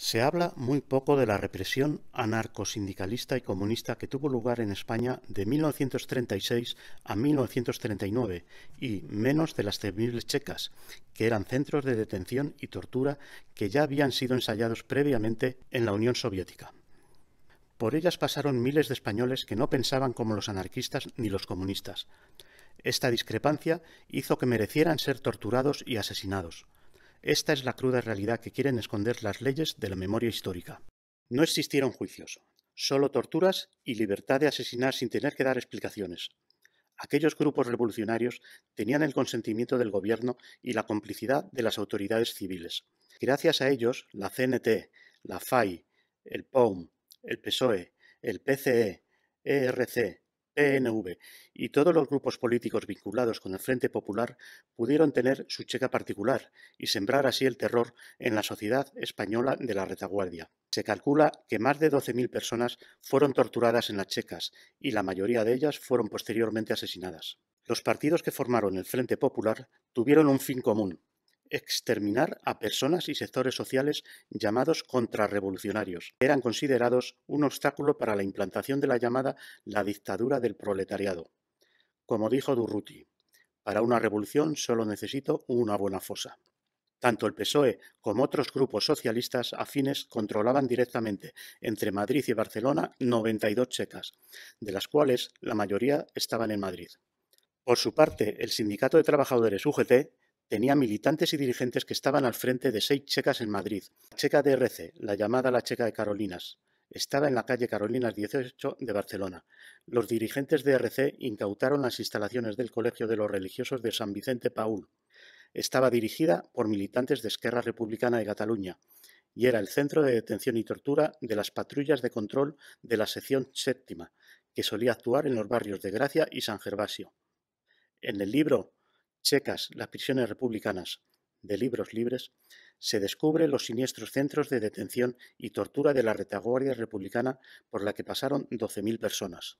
Se habla muy poco de la represión anarcosindicalista y comunista que tuvo lugar en España de 1936 a 1939 y menos de las temibles checas, que eran centros de detención y tortura que ya habían sido ensayados previamente en la Unión Soviética. Por ellas pasaron miles de españoles que no pensaban como los anarquistas ni los comunistas. Esta discrepancia hizo que merecieran ser torturados y asesinados. Esta es la cruda realidad que quieren esconder las leyes de la memoria histórica. No existieron juicios, solo torturas y libertad de asesinar sin tener que dar explicaciones. Aquellos grupos revolucionarios tenían el consentimiento del gobierno y la complicidad de las autoridades civiles. Gracias a ellos, la CNT, la FAI, el POUM, el PSOE, el PCE, ERC, ENV y todos los grupos políticos vinculados con el Frente Popular pudieron tener su checa particular y sembrar así el terror en la sociedad española de la retaguardia. Se calcula que más de 12.000 personas fueron torturadas en las checas y la mayoría de ellas fueron posteriormente asesinadas. Los partidos que formaron el Frente Popular tuvieron un fin común, exterminar a personas y sectores sociales llamados contrarrevolucionarios. Eran considerados un obstáculo para la implantación de la llamada la dictadura del proletariado. Como dijo Durruti, para una revolución solo necesito una buena fosa. Tanto el PSOE como otros grupos socialistas afines controlaban directamente entre Madrid y Barcelona 92 checas, de las cuales la mayoría estaban en Madrid. Por su parte, el Sindicato de Trabajadores UGT tenía militantes y dirigentes que estaban al frente de seis checas en Madrid. Checa de RC, la llamada la Checa de Carolinas, estaba en la calle Carolinas 18 de Barcelona. Los dirigentes de RC incautaron las instalaciones del Colegio de los Religiosos de San Vicente Paul. Estaba dirigida por militantes de Esquerra Republicana de Cataluña y era el centro de detención y tortura de las patrullas de control de la sección séptima, que solía actuar en los barrios de Gracia y San Gervasio. En el libro checas las prisiones republicanas de libros libres, se descubre los siniestros centros de detención y tortura de la retaguardia republicana por la que pasaron 12.000 personas.